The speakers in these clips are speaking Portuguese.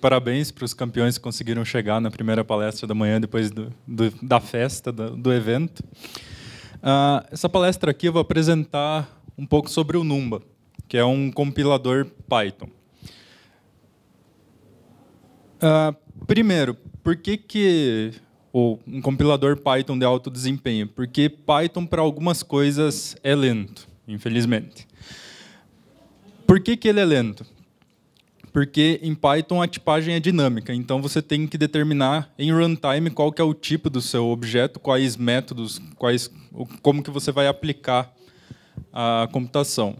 Parabéns para os campeões que conseguiram chegar na primeira palestra da manhã, depois do, do, da festa, do, do evento. Uh, essa palestra aqui eu vou apresentar um pouco sobre o Numba, que é um compilador Python. Uh, primeiro, por que, que ou um compilador Python de alto desempenho? Porque Python, para algumas coisas, é lento, infelizmente. Por que, que ele é lento? porque em Python a tipagem é dinâmica, então você tem que determinar em runtime qual que é o tipo do seu objeto, quais métodos, quais, como que você vai aplicar a computação.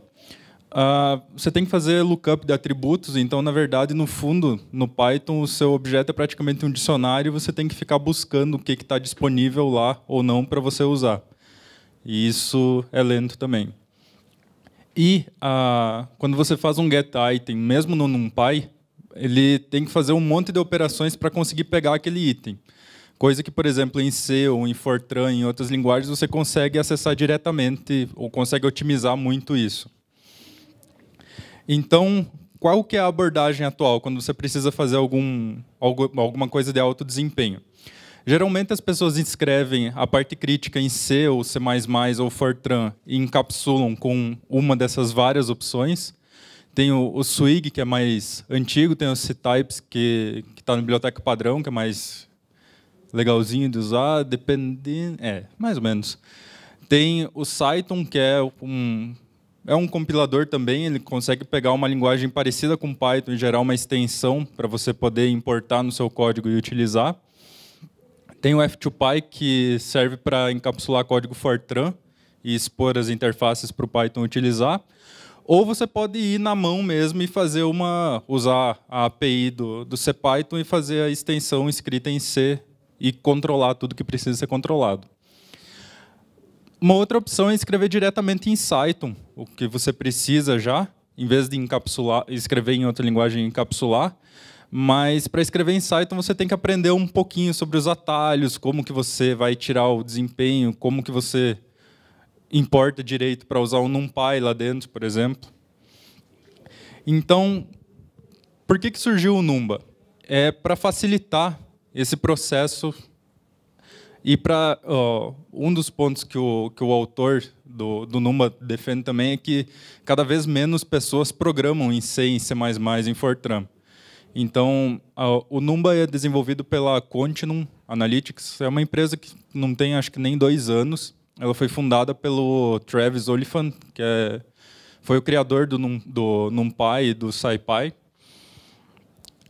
Uh, você tem que fazer lookup de atributos, então, na verdade, no fundo, no Python, o seu objeto é praticamente um dicionário e você tem que ficar buscando o que está disponível lá ou não para você usar. E isso é lento também. E ah, quando você faz um get item, mesmo no NumPy, ele tem que fazer um monte de operações para conseguir pegar aquele item. Coisa que, por exemplo, em C ou em Fortran, em outras linguagens, você consegue acessar diretamente ou consegue otimizar muito isso. Então, qual que é a abordagem atual quando você precisa fazer algum, alguma coisa de alto desempenho? Geralmente as pessoas escrevem a parte crítica em C ou C++ ou Fortran e encapsulam com uma dessas várias opções. Tem o, o Swig, que é mais antigo, tem o C-Types, que está na biblioteca padrão, que é mais legalzinho de usar, dependendo... É, mais ou menos. Tem o Cython, que é um, é um compilador também, ele consegue pegar uma linguagem parecida com Python e gerar uma extensão para você poder importar no seu código e utilizar. Tem o F2Py, que serve para encapsular código Fortran e expor as interfaces para o Python utilizar. Ou você pode ir na mão mesmo e fazer uma. usar a API do, do CPython e fazer a extensão escrita em C e controlar tudo que precisa ser controlado. Uma outra opção é escrever diretamente em Python, o que você precisa já, em vez de encapsular, escrever em outra linguagem e encapsular. Mas para escrever em Python então você tem que aprender um pouquinho sobre os atalhos, como que você vai tirar o desempenho, como que você importa direito para usar um NumPy lá dentro, por exemplo. Então, por que, que surgiu o Numba? É para facilitar esse processo e para um dos pontos que o, que o autor do, do Numba defende também é que cada vez menos pessoas programam em C, em C++, em Fortran. Então, a, o Numba é desenvolvido pela Continuum Analytics. É uma empresa que não tem, acho que nem dois anos. Ela foi fundada pelo Travis Oliphant, que é, foi o criador do, do NumPy e do SciPy.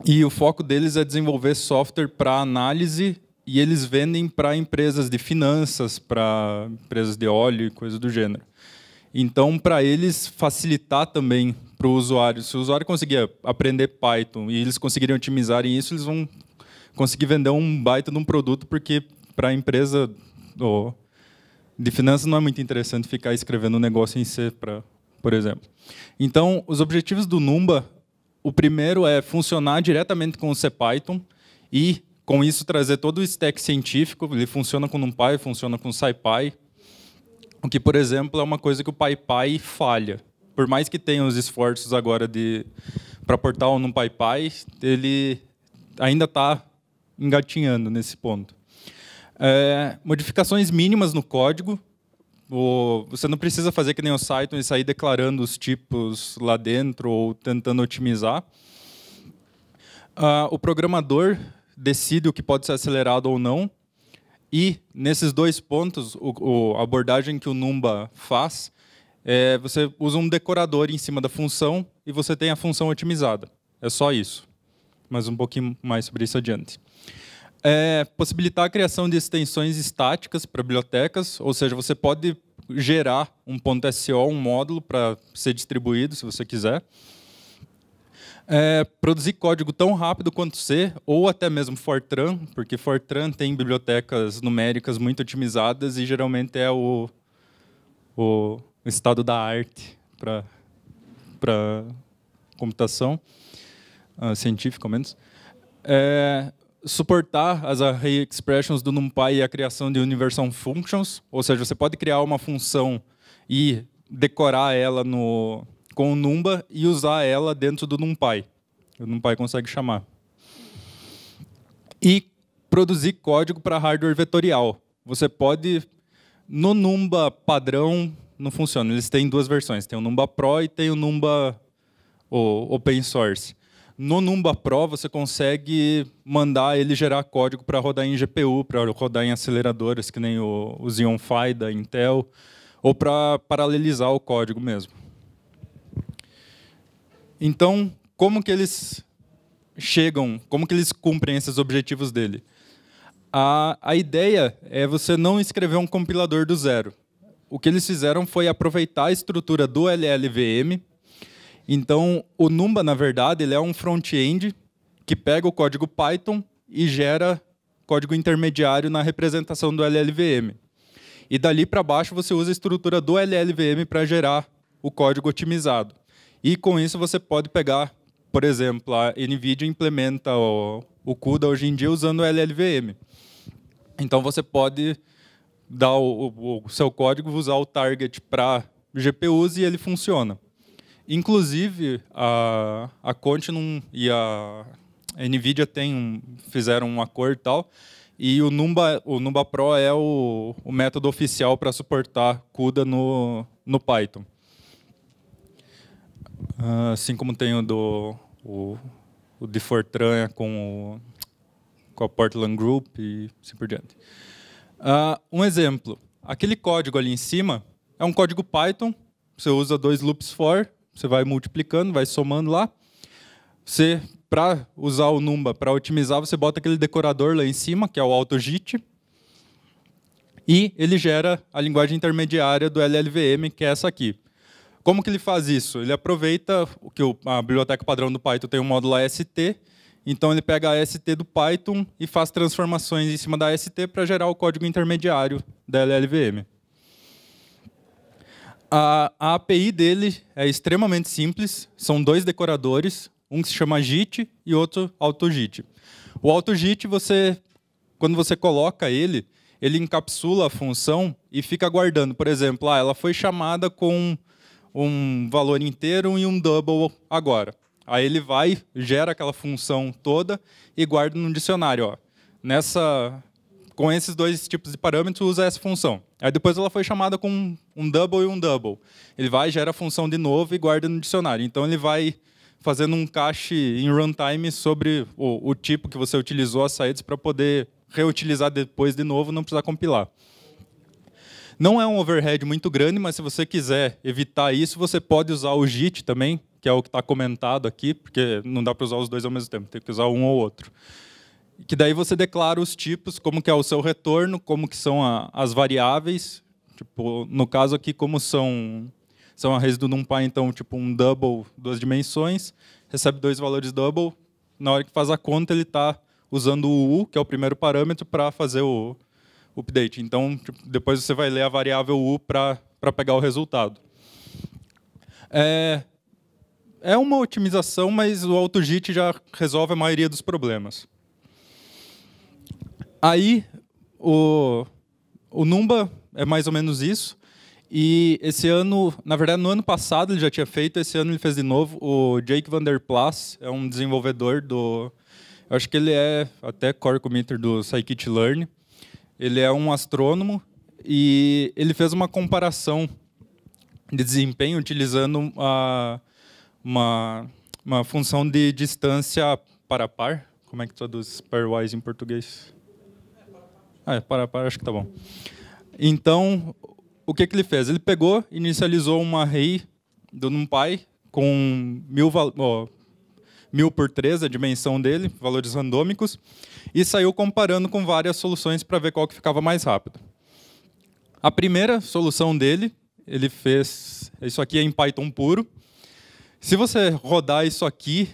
E o foco deles é desenvolver software para análise e eles vendem para empresas de finanças, para empresas de óleo e coisas do gênero. Então, para eles facilitar também para o usuário. Se o usuário conseguir aprender Python e eles conseguirem otimizar isso, eles vão conseguir vender um baita de um produto, porque para a empresa oh, de finanças não é muito interessante ficar escrevendo um negócio em C, pra, por exemplo. Então, os objetivos do Numba, o primeiro é funcionar diretamente com o C Python e, com isso, trazer todo o stack científico. Ele funciona com NumPy, funciona com SciPy, o que, por exemplo, é uma coisa que o PyPy falha por mais que tenha os esforços agora de para portar um PyPy, ele ainda está engatinhando nesse ponto. É, modificações mínimas no código. O, você não precisa fazer que nem o Python e sair declarando os tipos lá dentro ou tentando otimizar. Ah, o programador decide o que pode ser acelerado ou não. E, nesses dois pontos, o, o, a abordagem que o Numba faz é, você usa um decorador em cima da função e você tem a função otimizada. É só isso. Mas um pouquinho mais sobre isso adiante. É, possibilitar a criação de extensões estáticas para bibliotecas, ou seja, você pode gerar um ponto um módulo para ser distribuído, se você quiser. É, produzir código tão rápido quanto C, ou até mesmo Fortran, porque Fortran tem bibliotecas numéricas muito otimizadas e geralmente é o, o o estado da arte para para computação uh, científica, ao menos. É, suportar as array expressions do NumPy e a criação de universal functions, ou seja, você pode criar uma função e decorar ela no, com o Numba e usar ela dentro do NumPy. O NumPy consegue chamar. E produzir código para hardware vetorial. Você pode, no Numba padrão, não funciona. Eles têm duas versões, tem o Numba Pro e tem o Numba o open source. No Numba Pro, você consegue mandar ele gerar código para rodar em GPU, para rodar em aceleradores que nem o, o Xeon Phi da Intel, ou para paralelizar o código mesmo. Então, como que eles chegam, como que eles cumprem esses objetivos dele? A, a ideia é você não escrever um compilador do zero o que eles fizeram foi aproveitar a estrutura do LLVM. Então, o Numba, na verdade, ele é um front-end que pega o código Python e gera código intermediário na representação do LLVM. E dali para baixo você usa a estrutura do LLVM para gerar o código otimizado. E com isso você pode pegar, por exemplo, a NVIDIA implementa o, o CUDA hoje em dia usando o LLVM. Então você pode dá o, o, o seu código, usar o target para GPUs e ele funciona. Inclusive, a, a Continuum e a NVIDIA tem um, fizeram um acordo e tal, e o Numba, o Numba Pro é o, o método oficial para suportar CUDA no, no Python. Ah, assim como tem o, do, o, o de Fortran com, o, com a Portland Group e assim por diante. Uh, um exemplo, aquele código ali em cima é um código Python, você usa dois loops for, você vai multiplicando, vai somando lá. Você, para usar o Numba, para otimizar, você bota aquele decorador lá em cima, que é o autojit e ele gera a linguagem intermediária do LLVM, que é essa aqui. Como que ele faz isso? Ele aproveita o que a biblioteca padrão do Python tem um módulo AST, então ele pega a ST do Python e faz transformações em cima da ST para gerar o código intermediário da LLVM. A, API dele é extremamente simples, são dois decoradores, um que se chama JIT e outro AutoJIT. O AutoJIT, você, quando você coloca ele, ele encapsula a função e fica guardando. Por exemplo, ah, ela foi chamada com um valor inteiro e um double agora. Aí ele vai, gera aquela função toda e guarda num dicionário. Ó. Nessa, com esses dois tipos de parâmetros, usa essa função. Aí depois ela foi chamada com um double e um double. Ele vai, gera a função de novo e guarda no dicionário. Então ele vai fazendo um cache em runtime sobre o, o tipo que você utilizou as saídas para poder reutilizar depois de novo, não precisar compilar. Não é um overhead muito grande, mas se você quiser evitar isso, você pode usar o JIT também, que é o que está comentado aqui, porque não dá para usar os dois ao mesmo tempo, tem que usar um ou outro. Que daí você declara os tipos, como que é o seu retorno, como que são a, as variáveis. Tipo, no caso aqui, como são, são a resíduo NumPy, então, tipo um double, duas dimensões, recebe dois valores double, na hora que faz a conta, ele está usando o u, que é o primeiro parâmetro, para fazer o update. Então, tipo, depois você vai ler a variável u para pegar o resultado. É, é uma otimização, mas o AutoJIT já resolve a maioria dos problemas. Aí, o, o Numba é mais ou menos isso. E esse ano, na verdade, no ano passado ele já tinha feito, esse ano ele fez de novo. O Jake Vanderplas é um desenvolvedor do. Eu acho que ele é até core committer do Scikit Learn. Ele é um astrônomo e ele fez uma comparação de desempenho utilizando a uma, uma função de distância para par. Como é que traduz pairwise em português? Ah, é para par, acho que tá bom. Então, o que, que ele fez? Ele pegou, inicializou uma array do NumPy com mil, ó, mil por 3, a dimensão dele, valores randômicos, e saiu comparando com várias soluções para ver qual que ficava mais rápido. A primeira solução dele, ele fez, isso aqui é em Python puro, se você rodar isso aqui,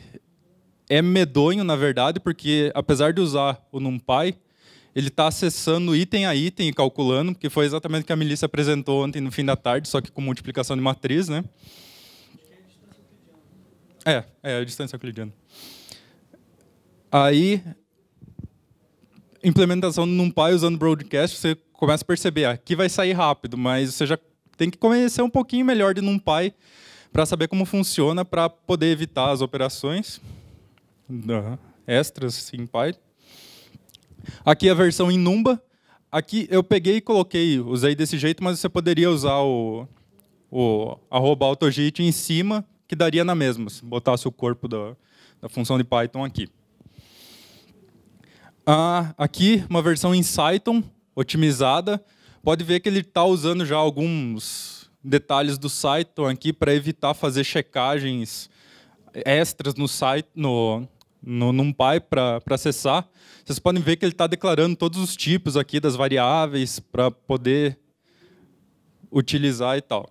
é medonho, na verdade, porque apesar de usar o NumPy, ele está acessando item a item e calculando, que foi exatamente o que a Melissa apresentou ontem no fim da tarde, só que com multiplicação de matriz. Né? É, é a distância euclidiana. Aí, implementação do NumPy usando Broadcast, você começa a perceber, ah, aqui vai sair rápido, mas você já tem que conhecer um pouquinho melhor de NumPy para saber como funciona para poder evitar as operações extras em Python. Aqui é a versão em Numba. Aqui eu peguei e coloquei, usei desse jeito, mas você poderia usar o, o arroba autogit em cima, que daria na mesma, se botasse o corpo da, da função de Python aqui. Ah, aqui uma versão em Cython, otimizada. Pode ver que ele está usando já alguns detalhes do site aqui para evitar fazer checagens extras no site, no, no NumPy para acessar. Vocês podem ver que ele está declarando todos os tipos aqui das variáveis para poder utilizar e tal.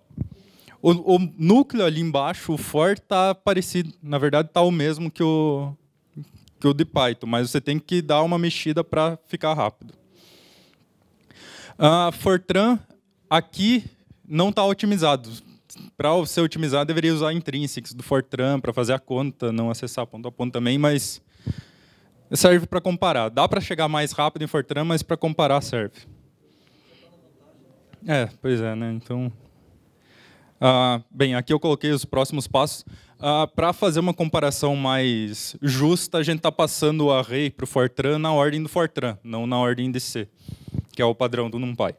O, o, núcleo ali embaixo, o for, está parecido. Na verdade, está o mesmo que o, que o de Python, mas você tem que dar uma mexida para ficar rápido. Uh, Fortran, aqui não está otimizado. Para ser otimizado, deveria usar intrínsecos do Fortran para fazer a conta, não acessar ponto a ponto também, mas serve para comparar. Dá para chegar mais rápido em Fortran, mas para comparar serve. É, pois é, né? Então, ah, bem, aqui eu coloquei os próximos passos. Ah, para fazer uma comparação mais justa, a gente está passando o array para o Fortran na ordem do Fortran, não na ordem de C, que é o padrão do NumPy.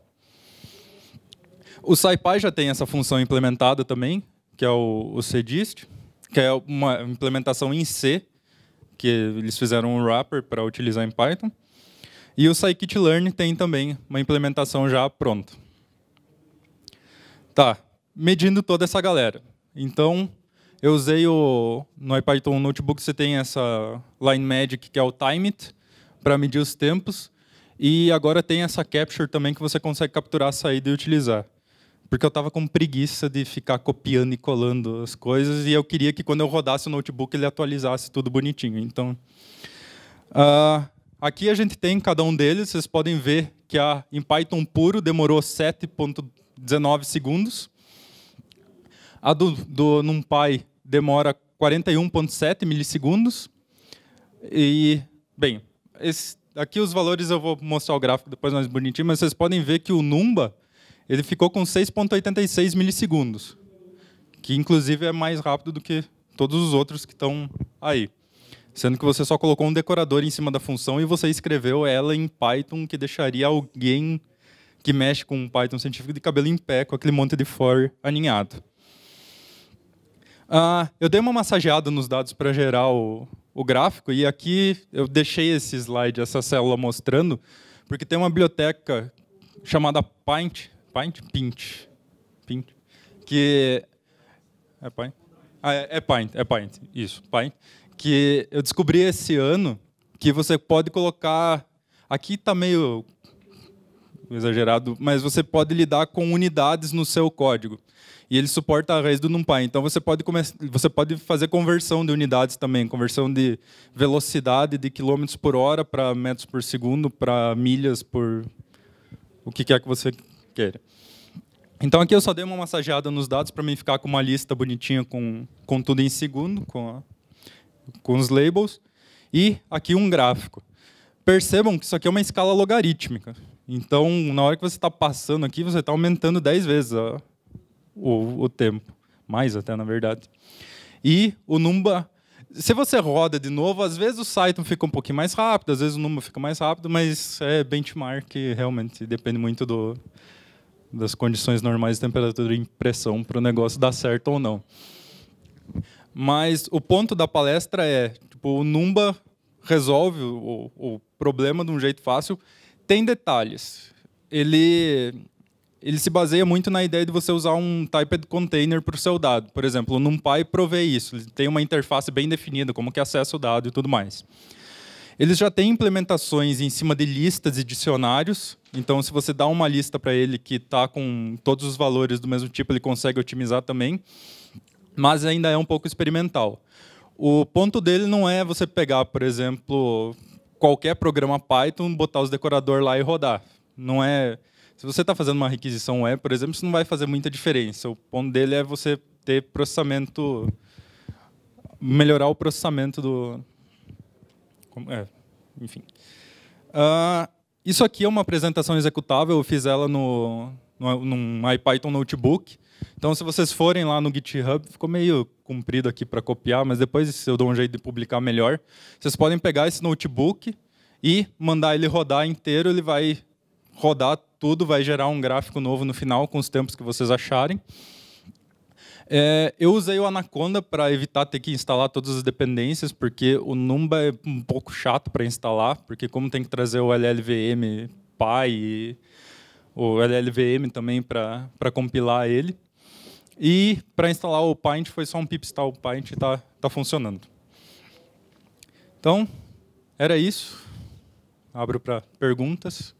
O SciPy já tem essa função implementada também, que é o, o CDist, que é uma implementação em C, que eles fizeram um wrapper para utilizar em Python. E o scikit-learn tem também uma implementação já pronta. Tá, medindo toda essa galera. Então, eu usei o, no IPython Notebook, você tem essa line magic, que é o time it, para medir os tempos. E agora tem essa capture também, que você consegue capturar a saída e utilizar porque eu estava com preguiça de ficar copiando e colando as coisas e eu queria que quando eu rodasse o notebook ele atualizasse tudo bonitinho. Então, uh, aqui a gente tem cada um deles. Vocês podem ver que a, em Python puro demorou 7.19 segundos. A do, do NumPy demora 41.7 milissegundos. E, bem, esse, aqui os valores eu vou mostrar o gráfico depois mais bonitinho, mas vocês podem ver que o Numba ele ficou com 6,86 milissegundos, que inclusive é mais rápido do que todos os outros que estão aí. Sendo que você só colocou um decorador em cima da função e você escreveu ela em Python, que deixaria alguém que mexe com um Python científico de cabelo em pé, com aquele monte de for aninhado. Ah, eu dei uma massageada nos dados para gerar o, o, gráfico, e aqui eu deixei esse slide, essa célula mostrando, porque tem uma biblioteca chamada Paint, Paint? pint, pint, Que. É Paint? Ah, é, é Paint, é Paint. Isso, pint, Que eu descobri esse ano que você pode colocar. Aqui está meio exagerado, mas você pode lidar com unidades no seu código. E ele suporta a raiz do NumPy. Então você pode, você pode fazer conversão de unidades também, conversão de velocidade de quilômetros por hora para metros por segundo, para milhas por o que quer que você queira. Então aqui eu só dei uma massageada nos dados para mim ficar com uma lista bonitinha com, com tudo em segundo, com, a, com os labels. E aqui um gráfico. Percebam que isso aqui é uma escala logarítmica. Então, na hora que você está passando aqui, você está aumentando 10 vezes o, o tempo. Mais até, na verdade. E o Numba se você roda de novo, às vezes o site fica um pouquinho mais rápido, às vezes o numba fica mais rápido, mas é benchmark, realmente depende muito do, das condições normais de temperatura e pressão para o negócio dar certo ou não. Mas o ponto da palestra é, tipo, o Numba resolve o, o problema de um jeito fácil. Tem detalhes. Ele ele se baseia muito na ideia de você usar um typed container para o seu dado. Por exemplo, o NumPy provê isso. Ele tem uma interface bem definida, como que acessa o dado e tudo mais. Eles já têm implementações em cima de listas e dicionários. Então, se você dá uma lista para ele que está com todos os valores do mesmo tipo, ele consegue otimizar também. Mas ainda é um pouco experimental. O ponto dele não é você pegar, por exemplo, qualquer programa Python, botar os decorador lá e rodar. Não é. Se você está fazendo uma requisição web, por exemplo, isso não vai fazer muita diferença. O ponto dele é você ter processamento, melhorar o processamento do, como, é, enfim. Uh, isso aqui é uma apresentação executável, eu fiz ela no, no, num IPython notebook. Então, se vocês forem lá no GitHub, ficou meio comprido aqui para copiar, mas depois eu dou um jeito de publicar melhor. Vocês podem pegar esse notebook e mandar ele rodar inteiro, ele vai rodar tudo, vai gerar um gráfico novo no final com os tempos que vocês acharem. É, eu usei o Anaconda para evitar ter que instalar todas as dependências, porque o Numba é um pouco chato para instalar, porque como tem que trazer o LLVM pai, e o LLVM também para compilar ele. E para instalar o Paint foi só um pipstar, o Paint está tá funcionando. Então, era isso. Abro para perguntas.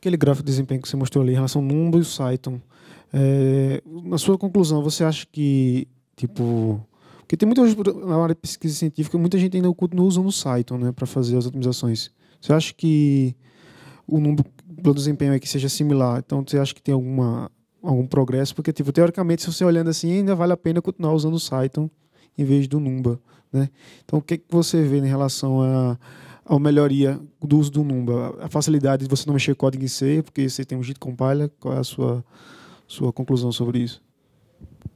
aquele gráfico de desempenho que você mostrou ali em relação ao Numbo e o Saiton, é, na sua conclusão, você acha que, tipo... Porque tem muita na área de pesquisa científica, muita gente ainda continua usando o Saiton né, para fazer as otimizações. Você acha que o número pelo desempenho é que seja similar? Então, você acha que tem alguma, algum progresso? Porque, tipo, teoricamente, se você olhando assim, ainda vale a pena continuar usando o Saiton em vez do Numba. Né? Então, o que, que você vê em relação a a melhoria do uso do Numba? A facilidade de você não mexer código em C, porque você tem um JIT compiler, qual é a sua, sua conclusão sobre isso?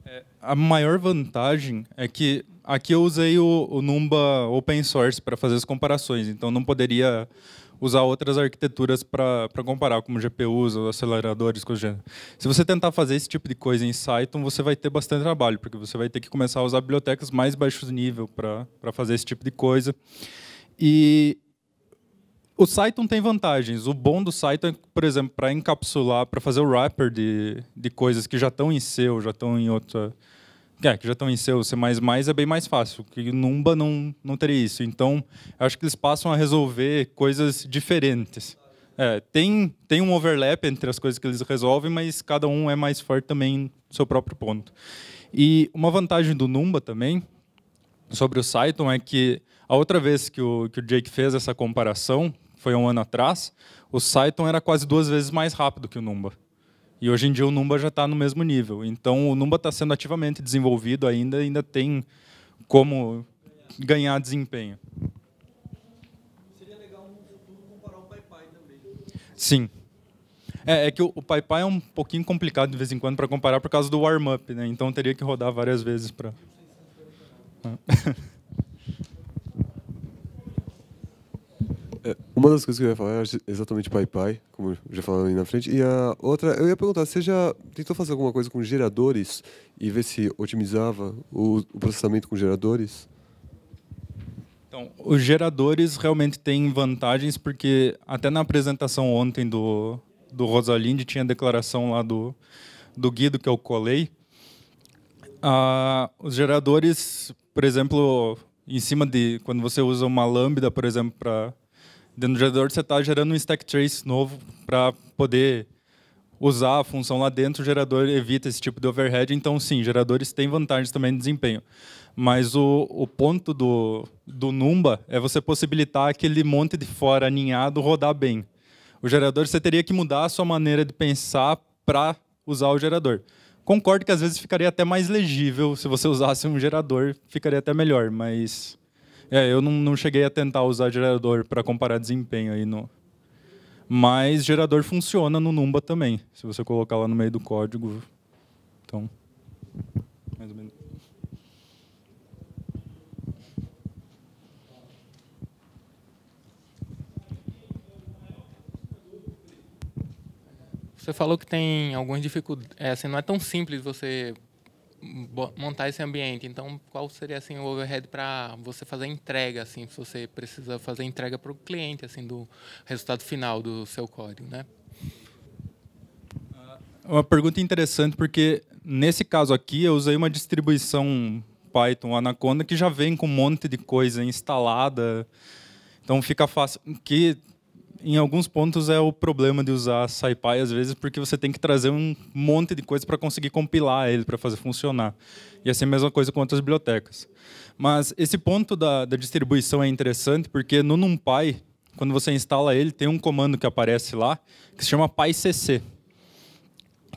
É, a maior vantagem é que aqui eu usei o, o Numba open source para fazer as comparações, então não poderia usar outras arquiteturas para comparar, como GPUs ou aceleradores, coisa gênero. Se você tentar fazer esse tipo de coisa em Python, você vai ter bastante trabalho, porque você vai ter que começar a usar bibliotecas mais baixos nível para fazer esse tipo de coisa. E o site tem vantagens. O bom do site é, por exemplo, para encapsular, para fazer o wrapper de, de coisas que já estão em seu, já estão em outra. É, que já estão em seu, C é bem mais fácil, que Numba não, não teria isso. Então, acho que eles passam a resolver coisas diferentes. É, tem, tem um overlap entre as coisas que eles resolvem, mas cada um é mais forte também no seu próprio ponto. E uma vantagem do Numba também, sobre o Cython, é que a outra vez que o, que o Jake fez essa comparação, foi um ano atrás, o Saiton era quase duas vezes mais rápido que o Numba. E hoje em dia o Numba já está no mesmo nível. Então o Numba está sendo ativamente desenvolvido ainda, ainda tem como ganhar desempenho. Seria legal comparar o PyPy também. Sim. É, é que o, o PyPy é um pouquinho complicado de vez em quando para comparar por causa do warm-up, né? Então teria que rodar várias vezes para... É, uma das coisas que eu ia falar era exatamente Pai Pai, como já falaram ali na frente. E a outra, eu ia perguntar, você já tentou fazer alguma coisa com geradores e ver se otimizava o, o processamento com geradores? Então, os geradores realmente têm vantagens, porque até na apresentação ontem do, do Rosalind tinha a declaração lá do, do Guido que eu colei. Ah, os geradores, por exemplo, em cima de quando você usa uma lambda, por exemplo, para Dentro do gerador, você está gerando um stack trace novo para poder usar a função lá dentro. O gerador evita esse tipo de overhead. Então, sim, geradores têm vantagens também de desempenho. Mas o, o ponto do, do Numba é você possibilitar aquele monte de fora aninhado rodar bem. O gerador, você teria que mudar a sua maneira de pensar para usar o gerador. Concordo que às vezes ficaria até mais legível se você usasse um gerador, ficaria até melhor, mas é, eu não, não cheguei a tentar usar gerador para comparar desempenho aí no. Mas gerador funciona no Numba também, se você colocar lá no meio do código. Então, mais ou menos. Você falou que tem algumas dificuldades. É, assim, não é tão simples você montar esse ambiente. Então, qual seria assim o overhead para você fazer entrega, assim, se você precisa fazer entrega para o cliente, assim, do resultado final do seu código, né? Ah, uma pergunta interessante porque nesse caso aqui eu usei uma distribuição Python Anaconda que já vem com um monte de coisa instalada, então fica fácil que em alguns pontos é o problema de usar SciPy às vezes, porque você tem que trazer um monte de coisa para conseguir compilar ele, para fazer funcionar. E assim a mesma coisa com outras bibliotecas. Mas esse ponto da, da distribuição é interessante, porque no NumPy, quando você instala ele, tem um comando que aparece lá, que se chama PyCC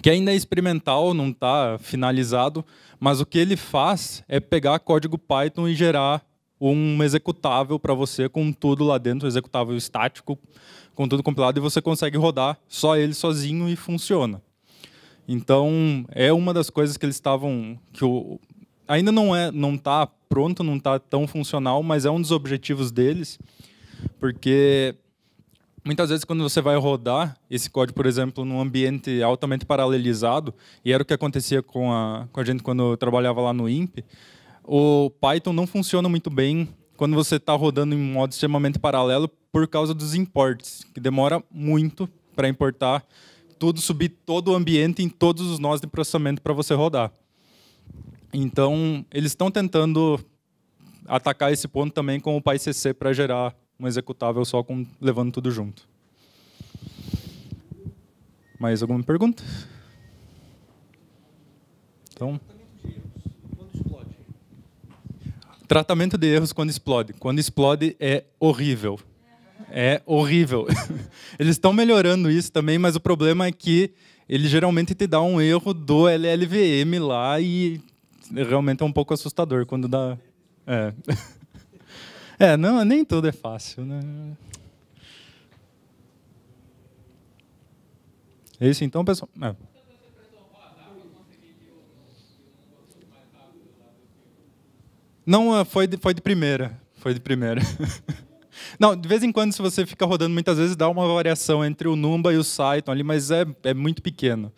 que ainda é experimental, não está finalizado, mas o que ele faz é pegar código Python e gerar um executável para você com tudo lá dentro, executável estático, com tudo compilado, e você consegue rodar só ele sozinho e funciona. Então, é uma das coisas que eles estavam. que o, ainda não é não está pronto, não está tão funcional, mas é um dos objetivos deles, porque muitas vezes quando você vai rodar esse código, por exemplo, num ambiente altamente paralelizado, e era o que acontecia com a, com a gente quando eu trabalhava lá no INPE, o Python não funciona muito bem quando você está rodando em modo extremamente paralelo por causa dos imports, que demora muito para importar tudo, subir todo o ambiente em todos os nós de processamento para você rodar. Então, eles estão tentando atacar esse ponto também com o PyCC para gerar um executável só com, levando tudo junto. Mais alguma pergunta? Então. Tratamento de erros quando explode. Quando explode é horrível. É horrível. Eles estão melhorando isso também, mas o problema é que ele geralmente te dá um erro do LLVM lá e realmente é um pouco assustador quando dá. É, é não, nem tudo é fácil. Né? É isso então, pessoal. É. Não, ah, foi de, foi de primeira. Foi de primeira. Não, de vez em quando, se você fica rodando, muitas vezes dá uma variação entre o Numba e o Cython ali, mas é, é muito pequeno.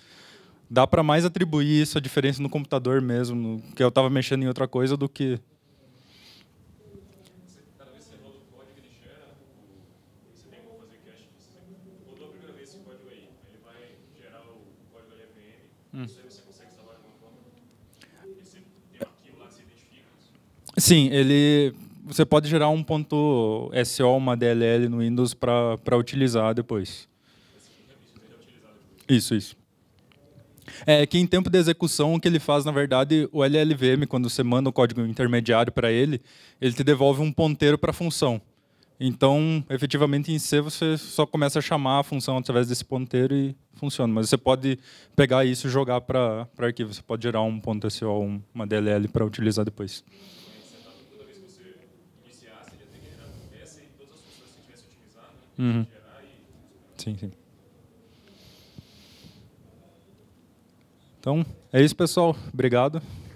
Dá para mais atribuir isso, a diferença no computador mesmo, no, que eu estava mexendo em outra coisa, do que Hum. Sim, ele você pode gerar um ponto .so, uma DLL no Windows para utilizar depois. Isso, isso. É que em tempo de execução, o que ele faz, na verdade, o LLVM, quando você manda o código intermediário para ele, ele te devolve um ponteiro para a função. Então, efetivamente, em C, você só começa a chamar a função através desse ponteiro e funciona. Mas você pode pegar isso e jogar para arquivo. Você pode gerar um ponto .so, uma DLL para utilizar depois. Uhum. Sim, sim. Então, é isso, pessoal. Obrigado.